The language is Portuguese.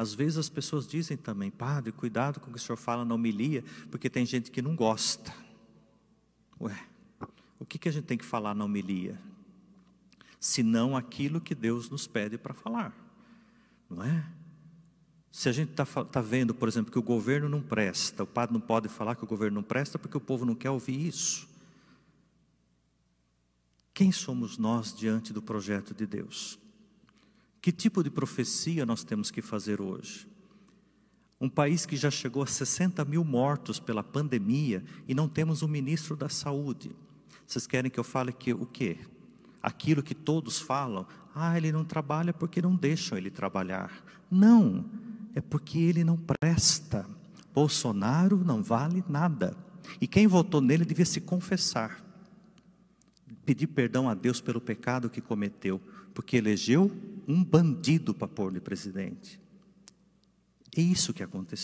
Às vezes as pessoas dizem também, padre, cuidado com o que o senhor fala na homilia, porque tem gente que não gosta. Ué, o que, que a gente tem que falar na homilia? Se não aquilo que Deus nos pede para falar, não é? Se a gente está tá vendo, por exemplo, que o governo não presta, o padre não pode falar que o governo não presta porque o povo não quer ouvir isso. Quem somos nós diante do projeto de Deus? Que tipo de profecia nós temos que fazer hoje? Um país que já chegou a 60 mil mortos pela pandemia e não temos um ministro da saúde. Vocês querem que eu fale que o quê? Aquilo que todos falam, ah, ele não trabalha porque não deixam ele trabalhar. Não, é porque ele não presta. Bolsonaro não vale nada. E quem votou nele devia se confessar, pedir perdão a Deus pelo pecado que cometeu, porque elegeu um bandido para pôr lhe presidente. É isso que aconteceu.